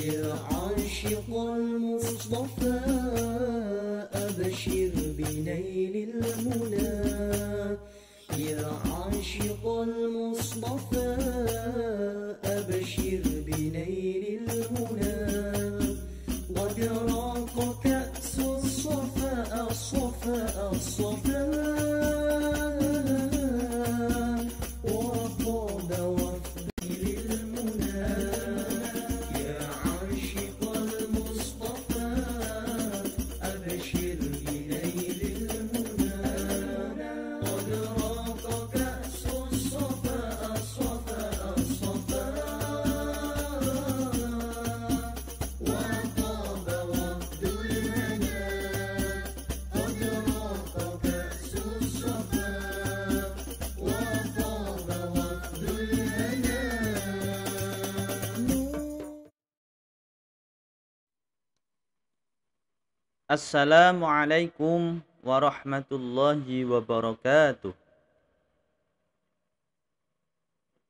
يا عاشق المصطفى أبشر بنيل المنى يا عاشق المصطفى أبشر بنيل المنى قد راق كأس الصفا الصفا الصفا Assalamualaikum warahmatullahi wabarakatuh.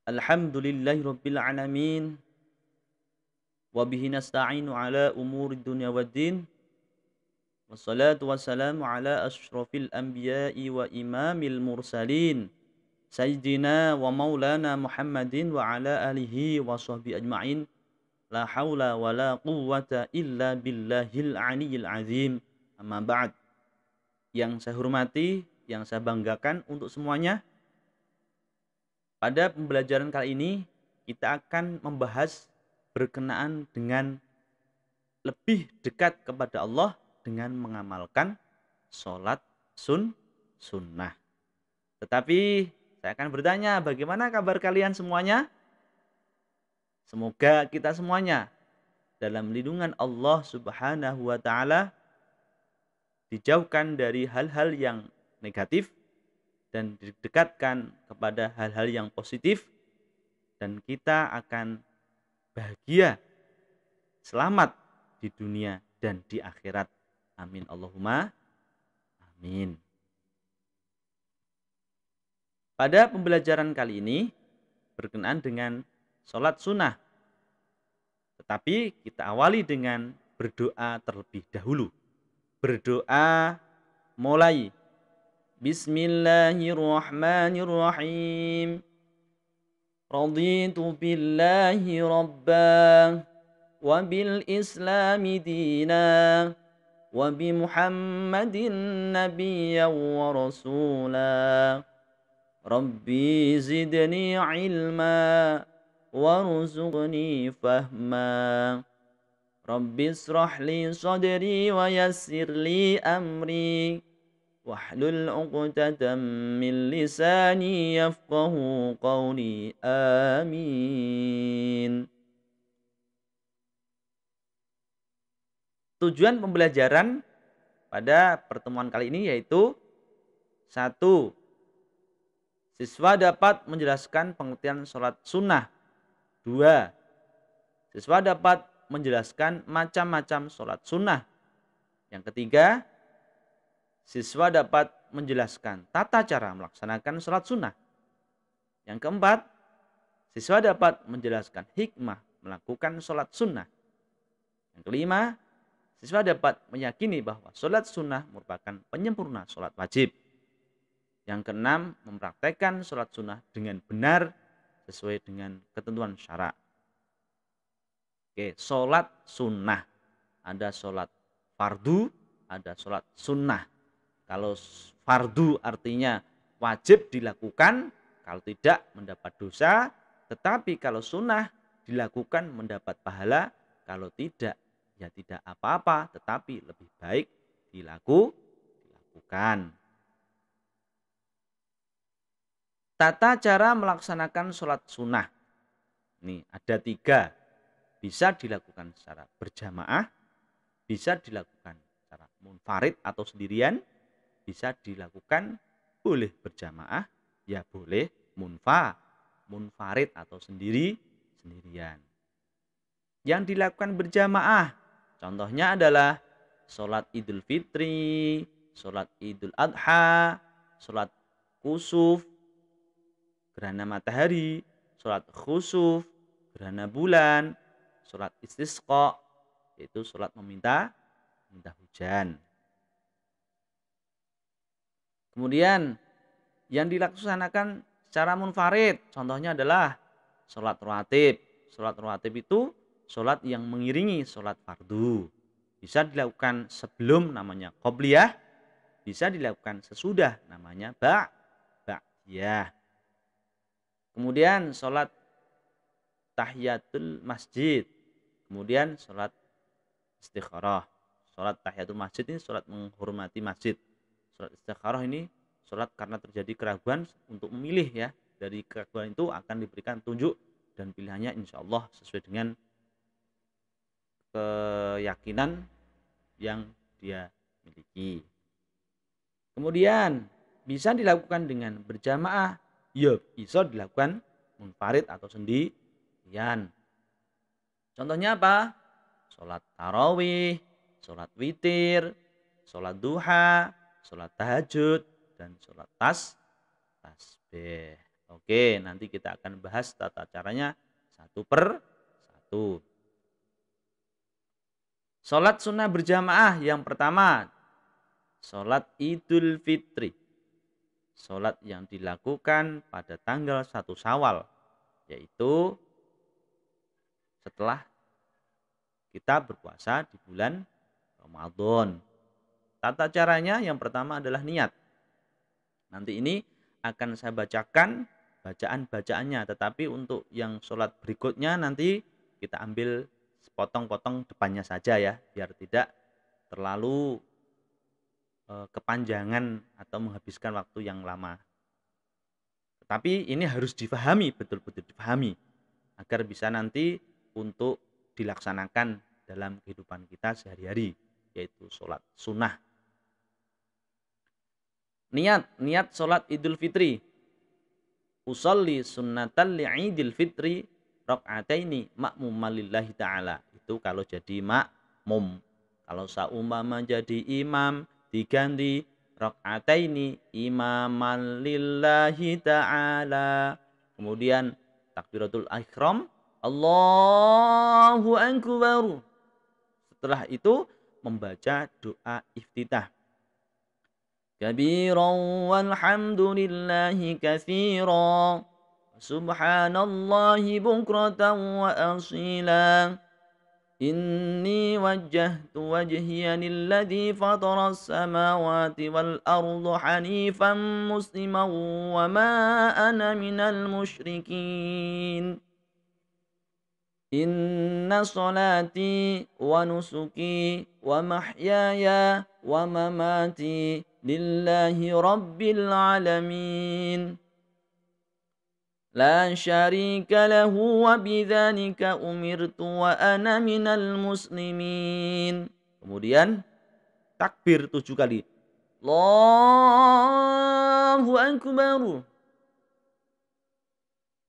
Alhamdulillahi rabbil alamin. Wabihi nasta'inu ala umuri dunya din. Wassalatu wassalamu ala ashrafil anbiya'i wa imamil mursalin. Sayyidina wa maulana Muhammadin wa ala alihi wa sahbihi ajma'in. La haula wa la quwwata illa billahil aliyil azim. Amma ba'd. Yang saya hormati, yang saya banggakan untuk semuanya. Pada pembelajaran kali ini kita akan membahas berkenaan dengan lebih dekat kepada Allah dengan mengamalkan sholat sun sunnah. Tetapi saya akan bertanya bagaimana kabar kalian semuanya? Semoga kita semuanya dalam lindungan Allah Subhanahu wa taala dijauhkan dari hal-hal yang negatif dan didekatkan kepada hal-hal yang positif dan kita akan bahagia selamat di dunia dan di akhirat. Amin Allahumma amin. Pada pembelajaran kali ini berkenaan dengan sholat sunnah. Tetapi kita awali dengan berdoa terlebih dahulu. Berdoa mulai. Bismillahirrahmanirrahim. Raditu billahi rabbah. وبالإسلام Muhammadin nabiya wa rasulah. Rabbi zidni ilma. وارزقني فهما رب اشرح لي صدري ويسر لي أمري واحلل عقدة من لساني يفقه قولي آمين Tujuan pembelajaran pada pertemuan kali ini yaitu satu, siswa dapat menjelaskan pengertian sholat sunnah Dua, siswa dapat menjelaskan macam-macam sholat sunnah. Yang ketiga, siswa dapat menjelaskan tata cara melaksanakan sholat sunnah. Yang keempat, siswa dapat menjelaskan hikmah melakukan sholat sunnah. Yang kelima, siswa dapat meyakini bahwa sholat sunnah merupakan penyempurna sholat wajib. Yang keenam, mempraktekkan sholat sunnah dengan benar sesuai dengan ketentuan syarat. Oke, sholat sunnah. Ada sholat fardu, ada sholat sunnah. Kalau fardu artinya wajib dilakukan, kalau tidak mendapat dosa, tetapi kalau sunnah dilakukan mendapat pahala, kalau tidak ya tidak apa-apa, tetapi lebih baik dilaku, dilakukan. Tata cara melaksanakan sholat sunnah. ini ada tiga. Bisa dilakukan secara berjamaah, bisa dilakukan secara munfarid atau sendirian, bisa dilakukan boleh berjamaah, ya boleh munfa, munfarid atau sendiri, sendirian. Yang dilakukan berjamaah, contohnya adalah sholat idul fitri, sholat idul adha, sholat kusuf, gerhana matahari, sholat khusuf, gerhana bulan, sholat istisqa, yaitu sholat meminta minta hujan. Kemudian yang dilaksanakan secara munfarid, contohnya adalah sholat rawatib. Sholat rawatib itu sholat yang mengiringi sholat fardu. Bisa dilakukan sebelum namanya qobliyah, bisa dilakukan sesudah namanya ba' ba'diyah. Kemudian sholat tahiyatul masjid. Kemudian sholat istikharah. Sholat tahiyatul masjid ini sholat menghormati masjid. Sholat istikharah ini sholat karena terjadi keraguan untuk memilih ya. Dari keraguan itu akan diberikan tunjuk dan pilihannya insya Allah sesuai dengan keyakinan yang dia miliki. Kemudian bisa dilakukan dengan berjamaah ya bisa dilakukan munfarid atau sendirian. Contohnya apa? Sholat tarawih, sholat witir, sholat duha, sholat tahajud, dan sholat tas, tasbih. Oke, nanti kita akan bahas tata caranya satu per satu. Sholat sunnah berjamaah yang pertama, sholat idul fitri sholat yang dilakukan pada tanggal satu Sawal, yaitu setelah kita berpuasa di bulan Ramadan. Tata caranya yang pertama adalah niat. Nanti ini akan saya bacakan bacaan-bacaannya, tetapi untuk yang sholat berikutnya nanti kita ambil sepotong-potong depannya saja ya, biar tidak terlalu Eh, kepanjangan atau menghabiskan waktu yang lama. tapi ini harus difahami betul-betul difahami agar bisa nanti untuk dilaksanakan dalam kehidupan kita sehari-hari yaitu sholat sunnah niat niat sholat idul fitri Usalli sunnatan li'idil fitri rakaataini makmum lillahi ta'ala itu kalau jadi makmum kalau seumpama jadi imam diganti rakaataini imaman lillahi ta'ala. Kemudian takbiratul ikhram Allahu akbar. Setelah itu membaca doa iftitah. kabiran walhamdulillahi لله subhanallahi bukratan wa asila إني وجهت وجهي للذي فطر السماوات والأرض حنيفا مسلما وما أنا من المشركين إن صلاتي ونسكي ومحياي ومماتي لله رب العالمين لا شريك له وبذلك أمرت وأنا من المسلمين kemudian takbir tujuh kali Allahu Akbar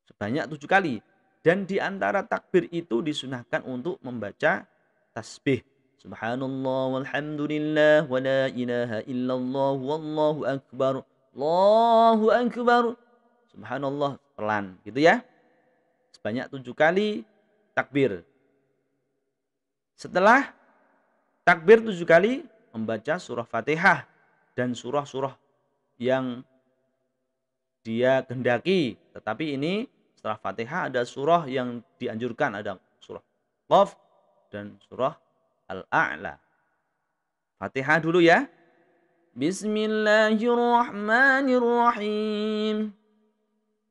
sebanyak tujuh kali dan di antara takbir itu disunahkan untuk membaca tasbih Subhanallah walhamdulillah wa la ilaha illallah wallahu akbar Allahu akbar subhanallah pelan gitu ya sebanyak tujuh kali takbir setelah takbir tujuh kali membaca surah fatihah dan surah-surah yang dia kendaki. tetapi ini setelah fatihah ada surah yang dianjurkan ada surah qaf dan surah al-a'la fatihah dulu ya Bismillahirrahmanirrahim.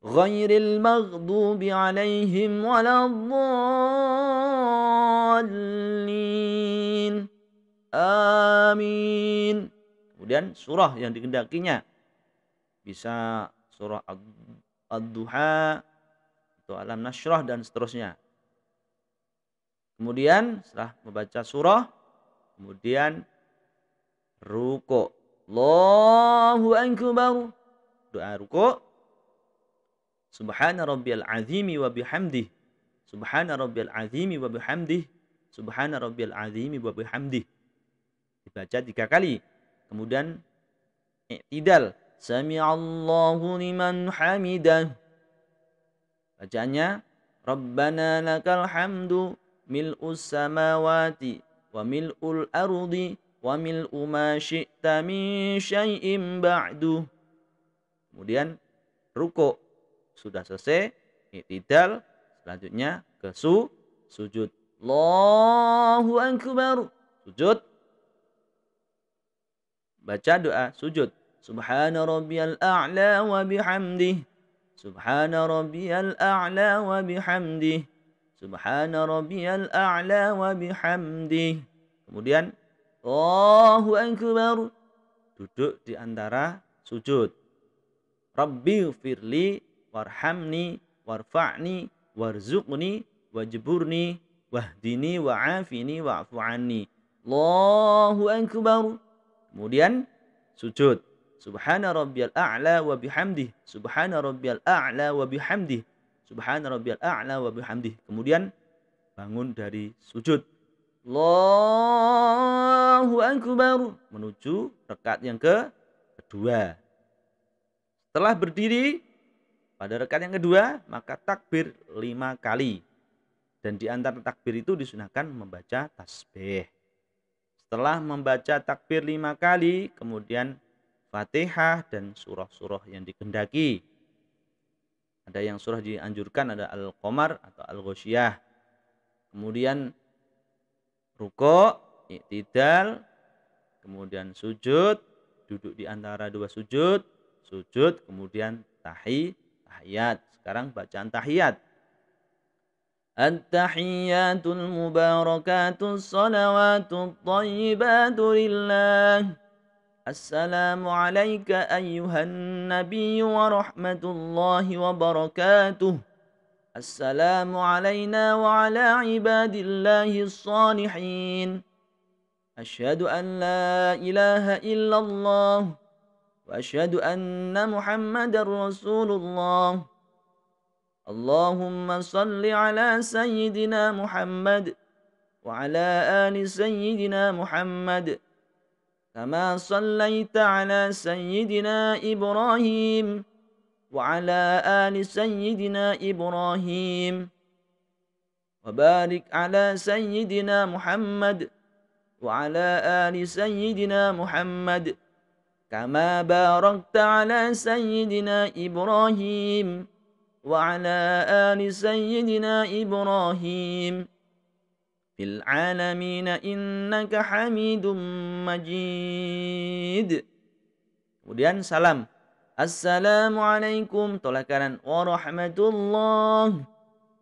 غير المغضوب عليهم ولا الضالين amin kemudian surah yang dikendakinya bisa surah ad-duha atau alam nasrah dan seterusnya kemudian setelah membaca surah kemudian ruko Allahu akbar doa ruko' Subhana rabbiyal azimi wa bihamdih. Subhana rabbiyal azimi wa bihamdih. Subhana rabbiyal azimi wa bihamdih. Dibaca tiga kali. Kemudian i'tidal. Sami'allahu liman hamidah. Bacaannya Rabbana lakal hamdu mil'us samawati wa mil'ul ardi wa mil'u ma syi'ta min syai'in ba'du. Kemudian ruko' sudah selesai i'tidal selanjutnya ke su sujud Allahu akbar sujud baca doa sujud subhana rabbiyal a'la wa bihamdih subhana rabbiyal a'la wa bihamdih subhana rabbiyal a'la wa bihamdih kemudian Allahu akbar duduk di antara sujud Rabbi firli warhamni warfa'ni warzuqni wajburni wahdini wa'afini wa'fu anni Allahu akbar kemudian sujud Subhana rabbiyal a'la wa bihamdih Subhana rabbiyal a'la wa bihamdih Subhana rabbiyal a'la wa bihamdih kemudian bangun dari sujud Allahu akbar menuju rekat yang ke kedua setelah berdiri pada rekan yang kedua, maka takbir lima kali. Dan di antara takbir itu disunahkan membaca tasbih. Setelah membaca takbir lima kali, kemudian fatihah dan surah-surah yang dikendaki. Ada yang surah dianjurkan, ada Al-Qamar atau Al-Ghoshiyah. Kemudian ruko, iktidal, kemudian sujud, duduk di antara dua sujud, sujud, kemudian tahi, tahiyat. Sekarang bacaan tahiyat. التحيات المباركات الصلوات الطيبات لله السلام عليك أيها النبي ورحمة الله وبركاته السلام علينا وعلى عباد الله الصالحين أشهد أن لا إله إلا الله واشهد ان محمدا رسول الله اللهم صل على سيدنا محمد وعلى ال سيدنا محمد كما صليت على سيدنا ابراهيم وعلى ال سيدنا ابراهيم وبارك على سيدنا محمد وعلى ال سيدنا محمد كما باركت على سيدنا إبراهيم وعلى آل سيدنا إبراهيم في العالمين إنك حميد مجيد Kemudian salam. Assalamualaikum tolak kanan warahmatullah.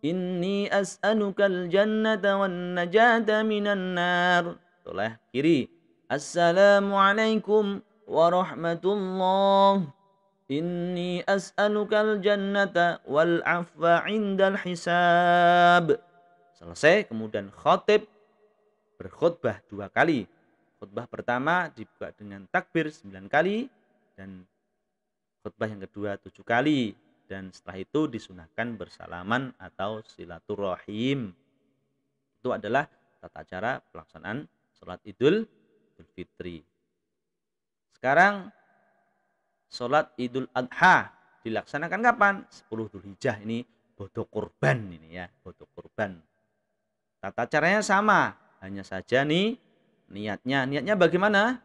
Inni as'alukal jannata wan najata minan nar. Tolak kiri. Assalamualaikum ورحمة الله إني أسألك الجنة والعفو عند الحساب Selesai, kemudian khotib berkhutbah dua kali. Khutbah pertama dibuka dengan takbir sembilan kali dan khutbah yang kedua tujuh kali dan setelah itu disunahkan bersalaman atau silaturahim. Itu adalah tata cara pelaksanaan sholat idul, idul fitri. Sekarang sholat Idul Adha dilaksanakan kapan? 10 Dzulhijjah ini bodoh kurban ini ya, bodoh kurban. Tata caranya sama, hanya saja nih niatnya. Niatnya bagaimana?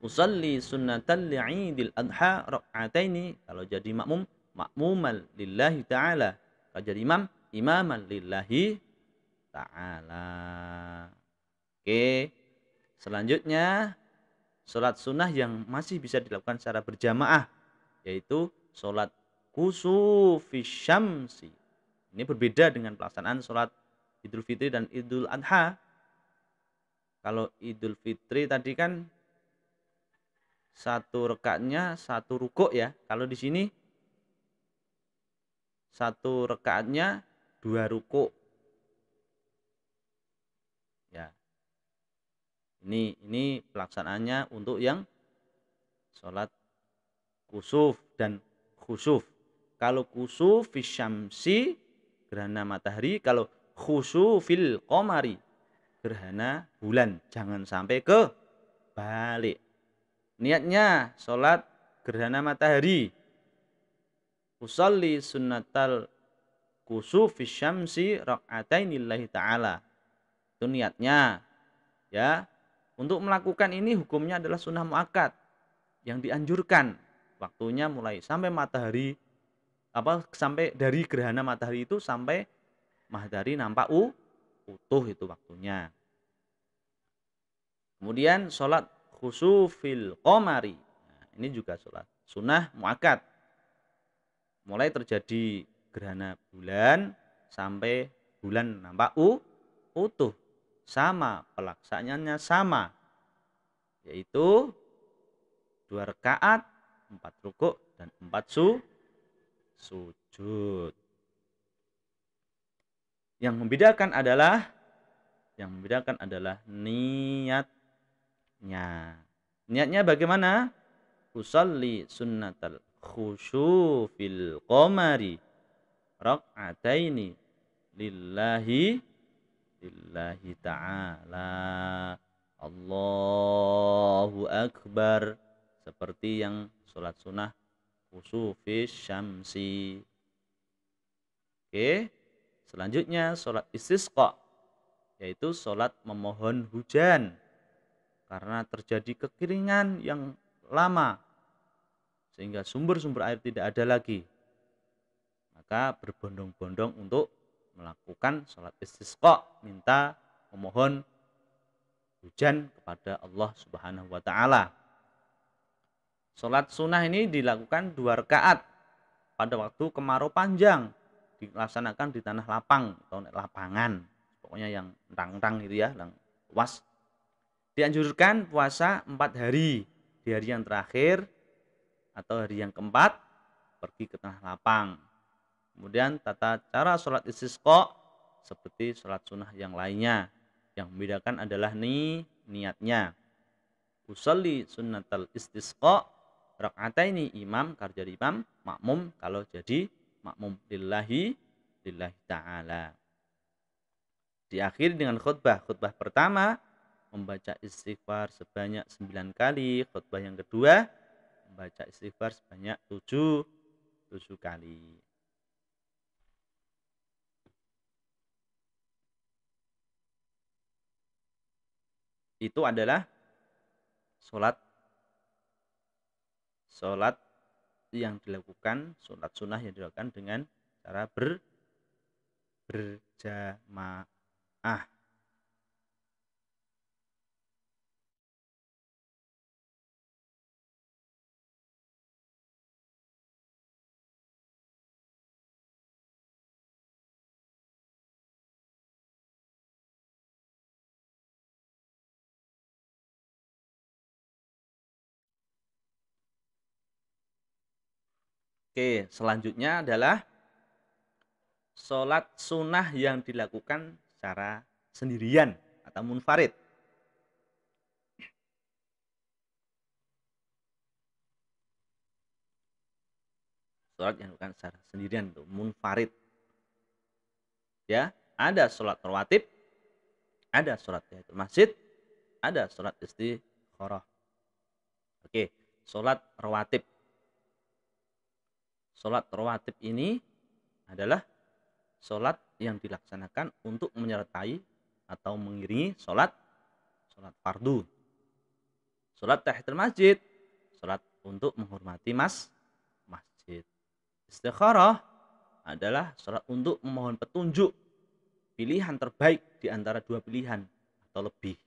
Usalli sunnatan li'idil adha ini Kalau jadi makmum, makmuman lillahi ta'ala. Kalau jadi imam, imaman lillahi ta'ala. Oke. Selanjutnya sholat sunnah yang masih bisa dilakukan secara berjamaah yaitu sholat kusufi syamsi ini berbeda dengan pelaksanaan sholat idul fitri dan idul adha kalau idul fitri tadi kan satu rekatnya satu rukuk ya kalau di sini satu rekatnya dua rukuk ini ini pelaksanaannya untuk yang sholat kusuf dan khusuf kalau kusuf fisyamsi gerhana matahari kalau khusufil komari gerhana bulan jangan sampai ke balik niatnya sholat gerhana matahari usalli sunnatal kusuf fisyamsi syamsi lillahi ta'ala itu niatnya ya untuk melakukan ini hukumnya adalah sunnah muakat yang dianjurkan. Waktunya mulai sampai matahari apa sampai dari gerhana matahari itu sampai matahari nampak u, utuh itu waktunya. Kemudian sholat khusufil komari. Nah, ini juga sholat sunnah muakat Mulai terjadi gerhana bulan sampai bulan nampak u, utuh sama, pelaksananya sama, yaitu dua rakaat, empat rukuk dan empat su sujud. Yang membedakan adalah yang membedakan adalah niatnya. Niatnya bagaimana? Usalli sunnatal khusyu fil qamari ini lillahi lillahi ta'ala Allahu Akbar seperti yang sholat sunnah usufis syamsi oke selanjutnya sholat istisqa yaitu sholat memohon hujan karena terjadi kekeringan yang lama sehingga sumber-sumber air tidak ada lagi maka berbondong-bondong untuk melakukan sholat istisqa minta memohon hujan kepada Allah Subhanahu wa taala. Sholat sunnah ini dilakukan dua rakaat pada waktu kemarau panjang dilaksanakan di tanah lapang atau lapangan pokoknya yang rang-rang itu ya yang luas dianjurkan puasa empat hari di hari yang terakhir atau hari yang keempat pergi ke tanah lapang Kemudian tata cara sholat istisqa seperti sholat sunnah yang lainnya. Yang membedakan adalah ni niatnya. Usalli sunnatal istisqa ini imam kalau jadi imam, makmum kalau jadi makmum lillahi lillahi ta'ala. akhir dengan khutbah. Khutbah pertama membaca istighfar sebanyak 9 kali. Khutbah yang kedua membaca istighfar sebanyak 7 7 kali. itu adalah sholat sholat yang dilakukan sholat sunnah yang dilakukan dengan cara ber berjamaah Oke, selanjutnya adalah sholat sunnah yang dilakukan secara sendirian atau munfarid. Sholat yang dilakukan secara sendirian itu munfarid. Ya, ada sholat rawatib, ada sholat di masjid, ada sholat istikharah. Oke, sholat rawatib Sholat rawatib ini adalah sholat yang dilaksanakan untuk menyertai atau mengiringi sholat sholat fardu. Sholat tahiyatul masjid, sholat untuk menghormati mas masjid. Istikharah adalah sholat untuk memohon petunjuk pilihan terbaik di antara dua pilihan atau lebih.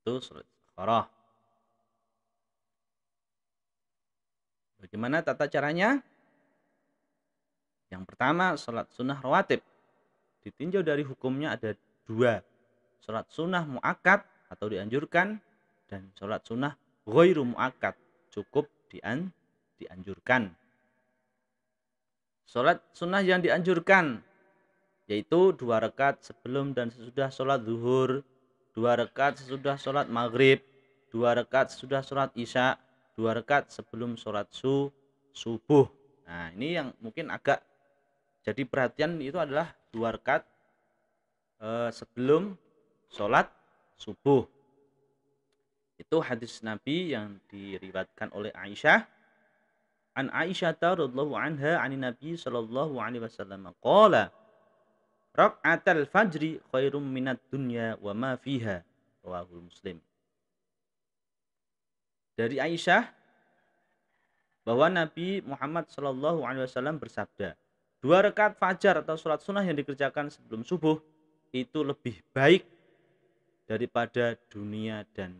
Itu sholat istikharah. Bagaimana tata caranya? Yang pertama, sholat sunnah rawatib. Ditinjau dari hukumnya ada dua. Sholat sunnah muakat atau dianjurkan dan sholat sunnah ghoiru mu'akad. Cukup dian, dianjurkan. Sholat sunnah yang dianjurkan yaitu dua rekat sebelum dan sesudah sholat zuhur, dua rekat sesudah sholat maghrib, dua rekat sesudah sholat isya, dua rekat sebelum sholat su, subuh nah ini yang mungkin agak jadi perhatian itu adalah dua rekat eh, sebelum sholat subuh itu hadis Nabi yang diriwatkan oleh Aisyah an Aisyah radhiyallahu anha ani Nabi sallallahu alaihi wasallam qala al fajri khairum minat dunya wa ma fiha muslim dari Aisyah bahwa Nabi Muhammad Shallallahu Alaihi Wasallam bersabda, dua rekat fajar atau sholat sunnah yang dikerjakan sebelum subuh itu lebih baik daripada dunia dan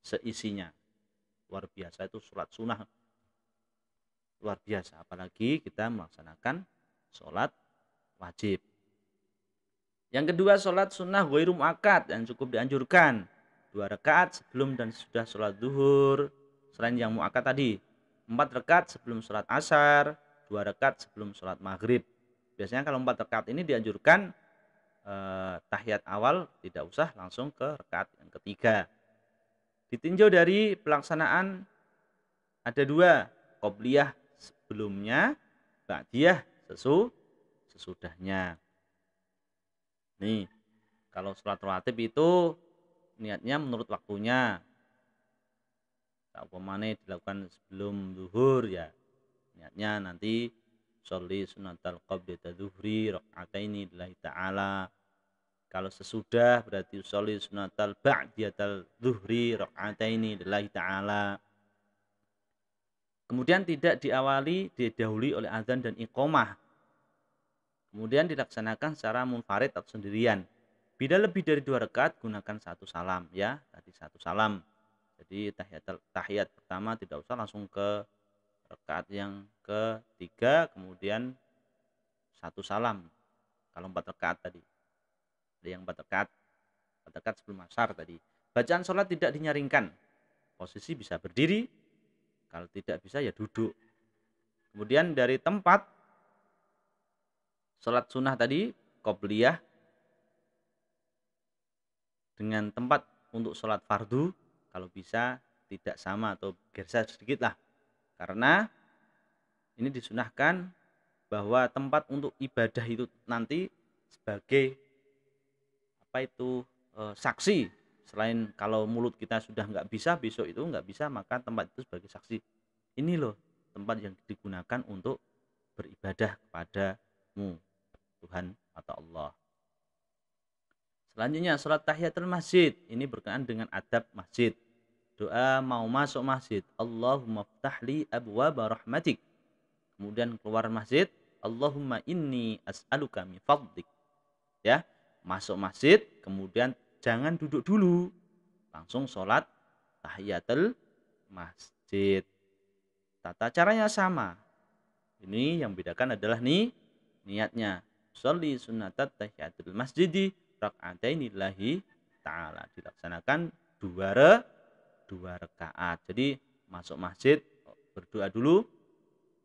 seisinya. Luar biasa itu sholat sunnah luar biasa. Apalagi kita melaksanakan sholat wajib. Yang kedua sholat sunnah wairum akad yang cukup dianjurkan dua rekat sebelum dan sudah sholat duhur selain yang muakat tadi empat rekat sebelum sholat asar dua rekat sebelum sholat maghrib biasanya kalau empat rekat ini dianjurkan eh, tahiyat awal tidak usah langsung ke rekat yang ketiga ditinjau dari pelaksanaan ada dua kopliyah sebelumnya ba'diyah sesu sesudahnya nih kalau sholat rawatib itu niatnya menurut waktunya umpamane dilakukan sebelum zuhur ya niatnya nanti sholli sunatal qabli ini rakaataini lillahi taala kalau sesudah berarti sholli sunatal ba'diyatal zuhri rakaataini lillahi taala kemudian tidak diawali didahului oleh azan dan iqomah kemudian dilaksanakan secara munfarid atau sendirian Bila lebih dari dua rekat, gunakan satu salam ya. Tadi satu salam. Jadi tahiyat, tahiyat pertama tidak usah langsung ke rekat yang ketiga, kemudian satu salam. Kalau empat rekat tadi. Ada yang empat rekat, empat rekat sebelum asar tadi. Bacaan sholat tidak dinyaringkan. Posisi bisa berdiri, kalau tidak bisa ya duduk. Kemudian dari tempat sholat sunnah tadi, kopliyah dengan tempat untuk sholat fardu kalau bisa tidak sama atau geser sedikit lah karena ini disunahkan bahwa tempat untuk ibadah itu nanti sebagai apa itu e, saksi selain kalau mulut kita sudah nggak bisa besok itu nggak bisa maka tempat itu sebagai saksi ini loh tempat yang digunakan untuk beribadah kepadamu Tuhan atau Allah Selanjutnya sholat tahiyatul masjid. Ini berkenaan dengan adab masjid. Doa mau masuk masjid. Allahumma ftahli abwaba rahmatik. Kemudian keluar masjid. Allahumma inni as'aluka min fadlik. Ya, masuk masjid. Kemudian jangan duduk dulu. Langsung sholat tahiyatul masjid. Tata caranya sama. Ini yang bedakan adalah nih niatnya. Sholli sunnatat tahiyatul masjidi rakaatainillahi taala dilaksanakan dua re, dua rakaat. Jadi masuk masjid berdoa dulu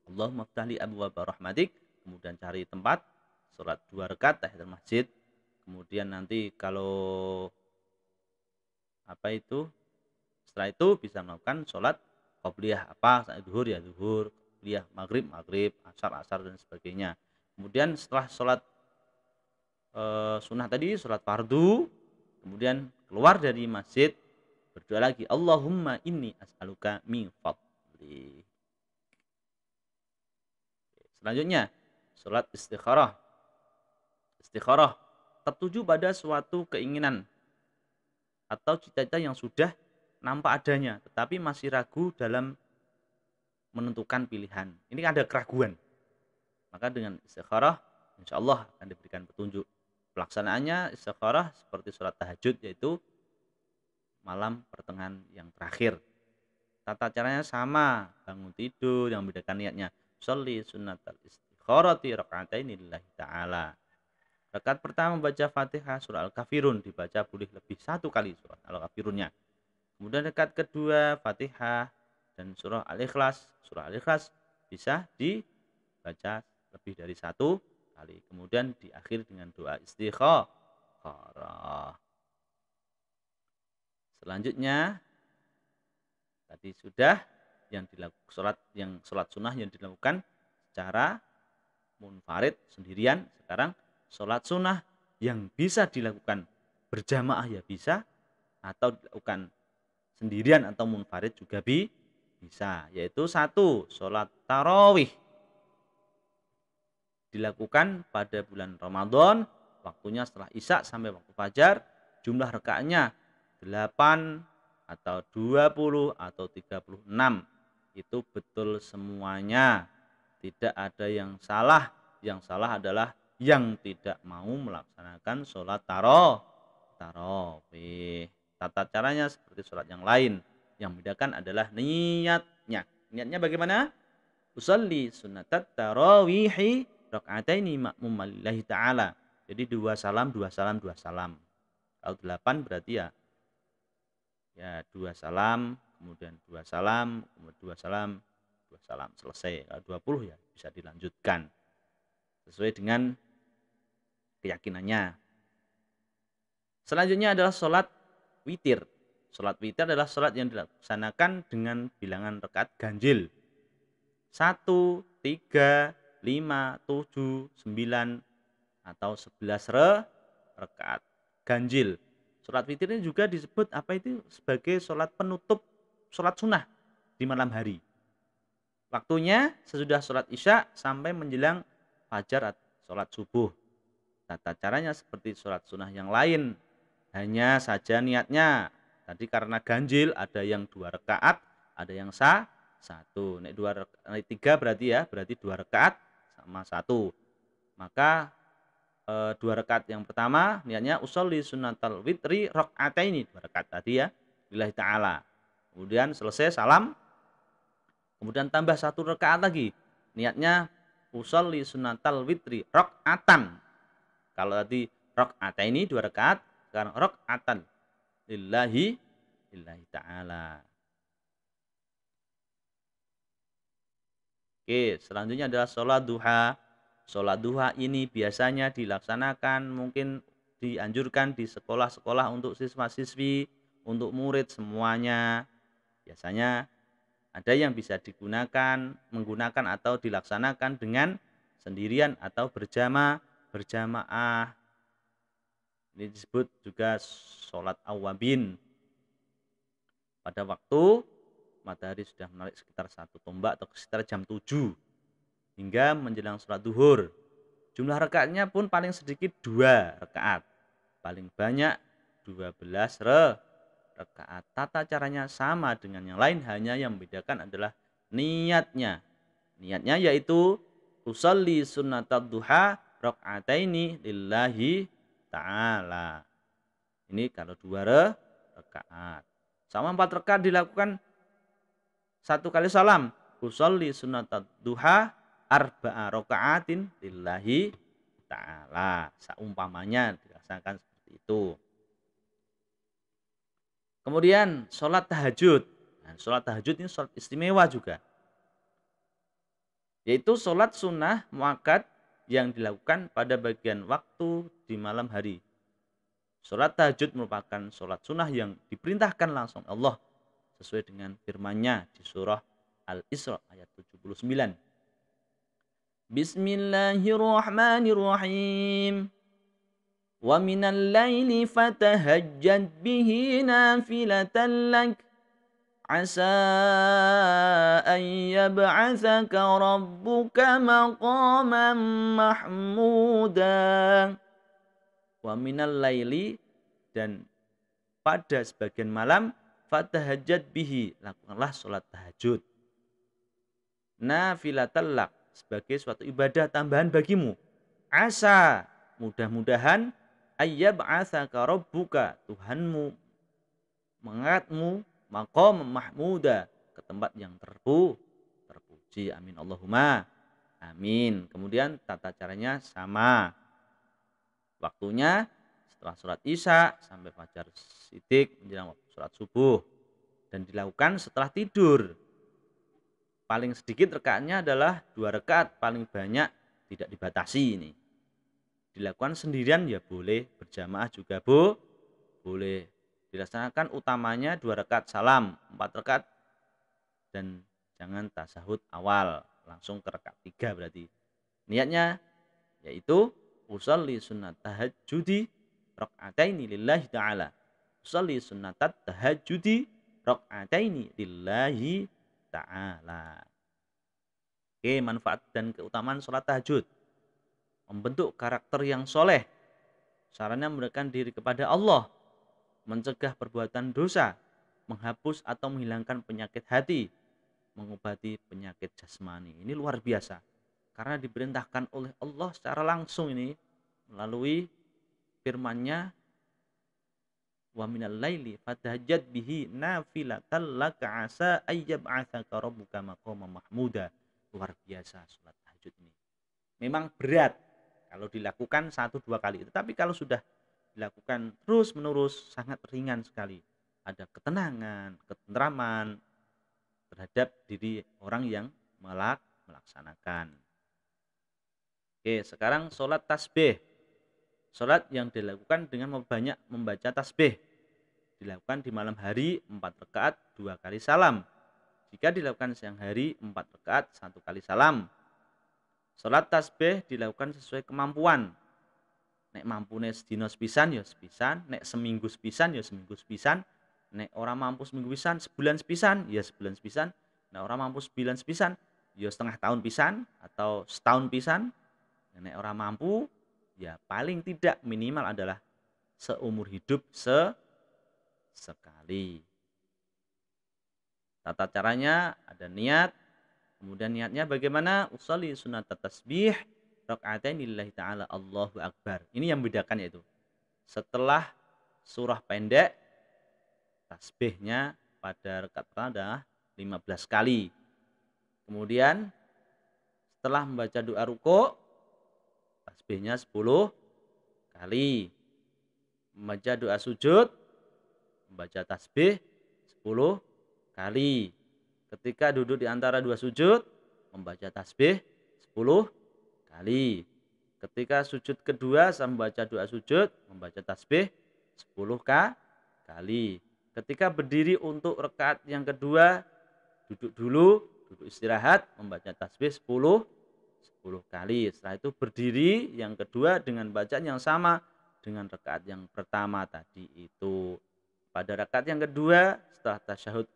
Allahumma ftahli abwaaba rahmatik kemudian cari tempat sholat dua rakaat tahiyatul masjid kemudian nanti kalau apa itu setelah itu bisa melakukan sholat qobliyah apa saat duhur ya duhur qobliyah maghrib maghrib asar asar dan sebagainya kemudian setelah sholat Eh, sunnah tadi sholat fardu kemudian keluar dari masjid berdoa lagi Allahumma inni as'aluka min fadli selanjutnya sholat istikharah istikharah tertuju pada suatu keinginan atau cita-cita yang sudah nampak adanya tetapi masih ragu dalam menentukan pilihan ini kan ada keraguan maka dengan istikharah insya Allah akan diberikan petunjuk Pelaksanaannya istiqarah seperti sholat tahajud yaitu malam pertengahan yang terakhir. Tata caranya sama, bangun tidur yang membedakan niatnya. Sholli sunnatal istikharati raka'ataini lillahi ta'ala. Rakaat pertama membaca Fatihah surah Al-Kafirun dibaca boleh lebih satu kali surah Al-Kafirunnya. Kemudian rakaat kedua Fatihah dan surah Al-Ikhlas. Surah Al-Ikhlas bisa dibaca lebih dari satu kali. Kemudian diakhir dengan doa istikharah. Selanjutnya tadi sudah yang dilakukan sholat yang salat sunnah yang dilakukan secara munfarid sendirian. Sekarang sholat sunnah yang bisa dilakukan berjamaah ya bisa atau dilakukan sendirian atau munfarid juga bi bisa yaitu satu sholat tarawih dilakukan pada bulan Ramadan waktunya setelah Isya sampai waktu fajar jumlah rekaannya 8 atau 20 atau 36 itu betul semuanya tidak ada yang salah yang salah adalah yang tidak mau melaksanakan sholat taroh tarawih tata caranya seperti sholat yang lain yang membedakan adalah niatnya niatnya bagaimana usalli sunnatat tarawihi ini makmum lillahi ta'ala. Jadi dua salam, dua salam, dua salam. Kalau delapan berarti ya ya dua salam, kemudian dua salam, kemudian dua salam, dua salam selesai. Kalau dua puluh ya bisa dilanjutkan sesuai dengan keyakinannya. Selanjutnya adalah sholat witir. Sholat witir adalah sholat yang dilaksanakan dengan bilangan rekat ganjil. Satu, tiga, 5, 7, 9 atau 11 re, rekat Ganjil. Sholat witir ini juga disebut apa itu sebagai sholat penutup sholat sunnah di malam hari. Waktunya sesudah sholat isya sampai menjelang fajar sholat subuh. Tata caranya seperti sholat sunnah yang lain. Hanya saja niatnya. Tadi karena ganjil ada yang dua rekaat, ada yang sah, satu. Nek dua, nek tiga berarti ya, berarti dua rekaat, sama satu maka e, dua rekat yang pertama niatnya usolli sunnatal witri rokaat ini dua rekat tadi ya lillahi taala kemudian selesai salam kemudian tambah satu rekat lagi niatnya usolli sunnatal witri atan kalau tadi rokaat ini dua rekat sekarang atan lillahi lillahi taala Oke, selanjutnya adalah sholat duha. Sholat duha ini biasanya dilaksanakan mungkin dianjurkan di sekolah-sekolah untuk siswa-siswi, untuk murid semuanya. Biasanya ada yang bisa digunakan, menggunakan atau dilaksanakan dengan sendirian atau berjamaah, berjamaah. Ini disebut juga sholat awabin. Pada waktu matahari sudah menarik sekitar satu tombak atau sekitar jam 7 hingga menjelang sholat duhur. Jumlah rekaatnya pun paling sedikit dua rekaat, paling banyak 12 re rekaat. Tata caranya sama dengan yang lain, hanya yang membedakan adalah niatnya. Niatnya yaitu usalli sunnatad duha rakaataini lillahi ta'ala. Ini kalau dua re, rekaat. Sama empat rekaat dilakukan satu kali salam usolli sunnatat duha arba'a rokaatin lillahi ta'ala seumpamanya dirasakan seperti itu kemudian sholat tahajud nah, sholat tahajud ini sholat istimewa juga yaitu sholat sunnah muakat yang dilakukan pada bagian waktu di malam hari Sholat tahajud merupakan sholat sunnah yang diperintahkan langsung Allah sesuai dengan firman-Nya di surah Al-Isra ayat 79. Bismillahirrahmanirrahim. Wa minal laili fatahajjad bihi nafilatan lak asa an yab'athaka rabbuka maqaman mahmuda. Wa minal laili dan pada sebagian malam fatahajat bihi lakukanlah sholat tahajud nafilatallak sebagai suatu ibadah tambahan bagimu asa mudah-mudahan ayyab asa buka Tuhanmu mengatmu maqam mahmuda ke tempat yang terpu terpuji amin Allahumma amin kemudian tata caranya sama waktunya setelah surat isya sampai fajar sidik menjelang waktu sholat subuh dan dilakukan setelah tidur paling sedikit rekaatnya adalah dua rekaat paling banyak tidak dibatasi ini dilakukan sendirian ya boleh berjamaah juga bu boleh dilaksanakan utamanya dua rekat salam empat rekat dan jangan tasahud awal langsung ke rekat tiga berarti niatnya yaitu usalli sunnat tahajudi rakaataini lillahi ta'ala Usalli sunatat tahajudi rakaataini lillahi ta'ala. Oke, manfaat dan keutamaan sholat tahajud. Membentuk karakter yang soleh. Sarannya memberikan diri kepada Allah. Mencegah perbuatan dosa. Menghapus atau menghilangkan penyakit hati. Mengobati penyakit jasmani. Ini luar biasa. Karena diperintahkan oleh Allah secara langsung ini. Melalui firmannya wa minal laili fatahajjad bihi nafilatan laka asa ayyab athaka rabbuka maqama mahmuda luar biasa sholat tahajud ini memang berat kalau dilakukan satu dua kali tetapi kalau sudah dilakukan terus menerus sangat ringan sekali ada ketenangan ketenteraman terhadap diri orang yang melak melaksanakan oke sekarang sholat tasbih Sholat yang dilakukan dengan membanyak membaca tasbih. Dilakukan di malam hari 4 rakaat dua kali salam. Jika dilakukan siang hari 4 rakaat satu kali salam. Sholat tasbih dilakukan sesuai kemampuan. Nek mampune dinos pisan yos ya pisan nek seminggu sepisan yos ya seminggu sepisan, nek orang mampu seminggu pisan, sebulan sepisan ya sebulan sepisan, nek orang mampu sebulan sepisan yos ya setengah tahun pisan atau setahun pisan, nek orang mampu ya paling tidak minimal adalah seumur hidup sekali. Tata caranya ada niat, kemudian niatnya bagaimana? Usali sunat tasbih rakaatain lillahi taala Allahu akbar. Ini yang bedakan yaitu setelah surah pendek tasbihnya pada rekat pada 15 kali. Kemudian setelah membaca doa rukuk tasbihnya 10 kali membaca doa sujud membaca tasbih 10 kali ketika duduk di antara dua sujud membaca tasbih 10 kali ketika sujud kedua saya membaca doa sujud membaca tasbih 10 kali ketika berdiri untuk rekat yang kedua duduk dulu duduk istirahat membaca tasbih 10 10 kali. Setelah itu berdiri yang kedua dengan bacaan yang sama dengan rekat yang pertama tadi itu. Pada rekat yang kedua setelah tasyahud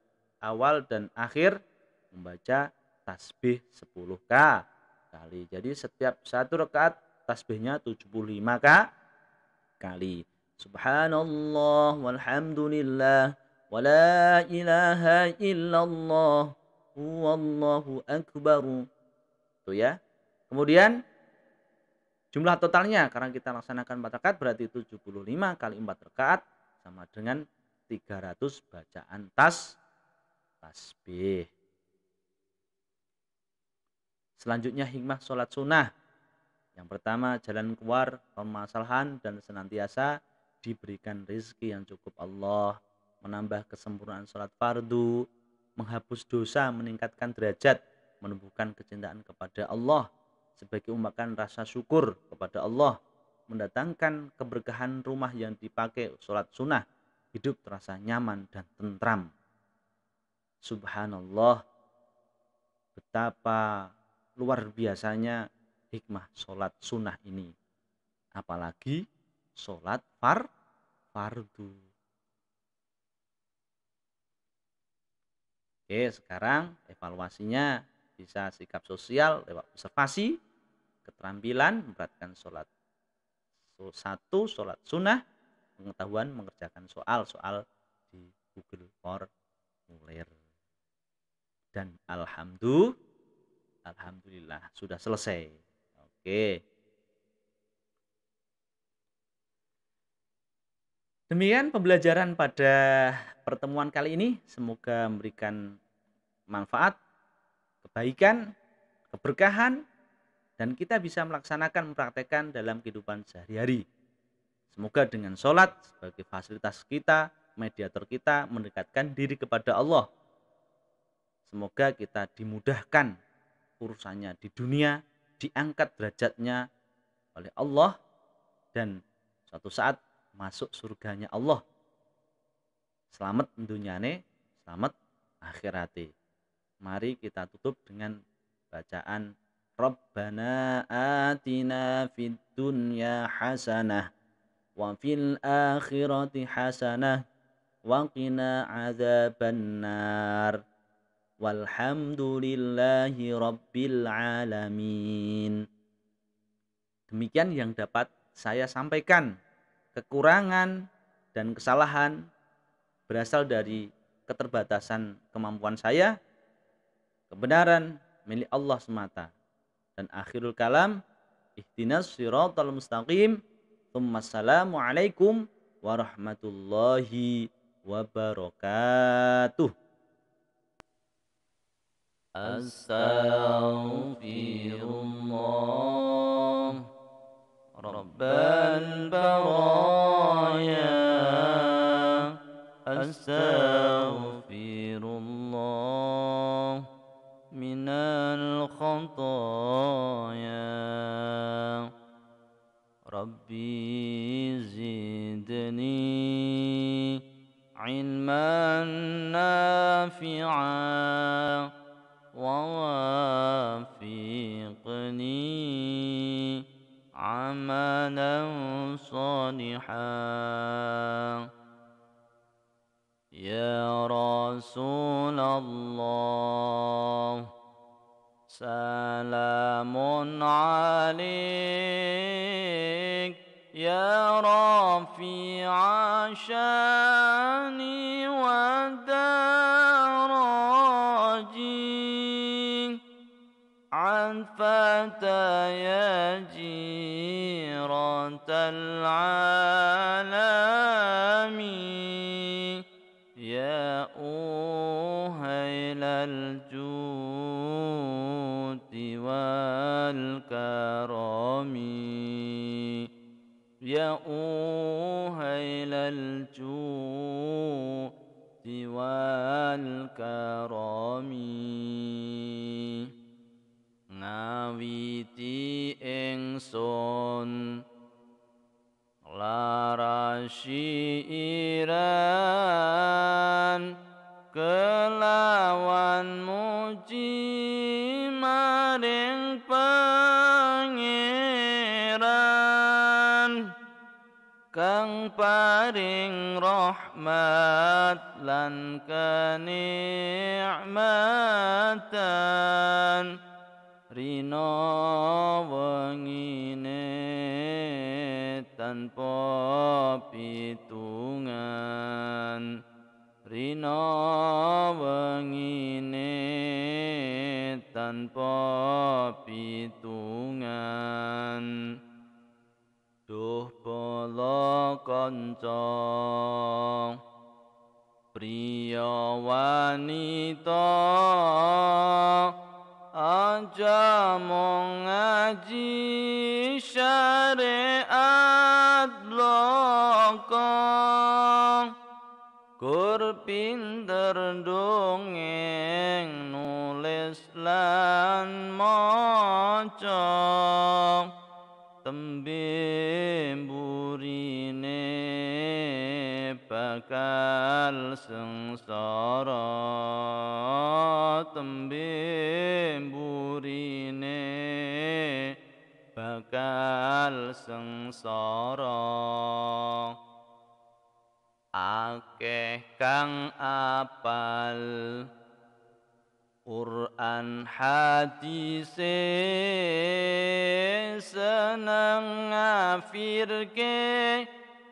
awal dan akhir membaca tasbih 10k kali. Jadi setiap satu rekat tasbihnya 75k kali. Subhanallah walhamdulillah wa la ilaha illallah wallahu akbar. Itu ya. Kemudian jumlah totalnya karena kita laksanakan 4 rakaat berarti 75 kali 4 rakaat sama dengan 300 bacaan tas tasbih. Selanjutnya hikmah sholat sunnah. Yang pertama jalan keluar permasalahan dan senantiasa diberikan rezeki yang cukup Allah, menambah kesempurnaan sholat fardu, menghapus dosa, meningkatkan derajat, menumbuhkan kecintaan kepada Allah, sebagai umatkan rasa syukur kepada Allah mendatangkan keberkahan rumah yang dipakai sholat sunnah hidup terasa nyaman dan tentram subhanallah betapa luar biasanya hikmah sholat sunnah ini apalagi sholat far fardu oke sekarang evaluasinya bisa sikap sosial lewat observasi keterampilan memberatkan sholat satu sholat sunnah pengetahuan mengerjakan soal-soal di Google Formulir dan alhamdulillah alhamdulillah sudah selesai oke demikian pembelajaran pada pertemuan kali ini semoga memberikan manfaat kebaikan keberkahan dan kita bisa melaksanakan mempraktekkan dalam kehidupan sehari-hari. Semoga dengan sholat sebagai fasilitas kita, mediator kita mendekatkan diri kepada Allah. Semoga kita dimudahkan urusannya di dunia, diangkat derajatnya oleh Allah dan suatu saat masuk surganya Allah. Selamat duniane, selamat akhirate. Mari kita tutup dengan bacaan ربنا آتنا في الدنيا حسنة وفي الآخرة حسنة وقنا عذاب النار والحمد لله rabbil alamin Demikian yang dapat saya sampaikan. Kekurangan dan kesalahan berasal dari keterbatasan kemampuan saya. Kebenaran milik Allah semata dan akhirul kalam ihtinas siratal mustaqim thumma alaikum warahmatullahi wabarakatuh Astaghfirullah Rabbal baraya Astaghfirullah الخطايا ربي زدني علما نافعا ووافقني عملا صالحا يا رسول الله سلام عليك يا رفيع شاني ودرجي عن فاتح konjong priya wanita tembe burine bakal sengsara akeh kang apal Quran senang seneng ke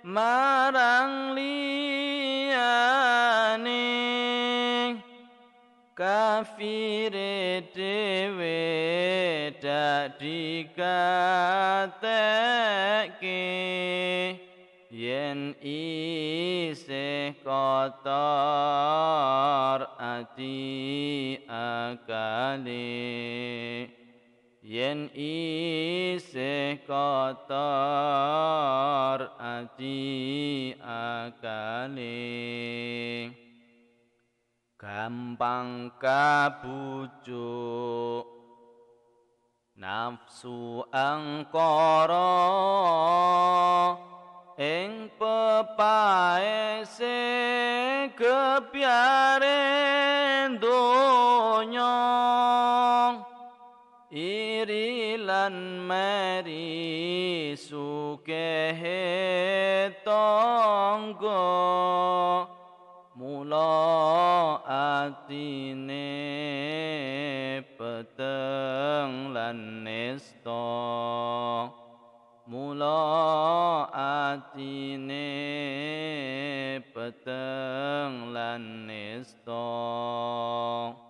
marang liane kafire te veta dikate ke yen ise kotor ati akane yen gampang kabujuk nafsu angkara Eng pepae se kepiare donya iri lan meri sukehe atine peteng lan nesta mula atine peteng lan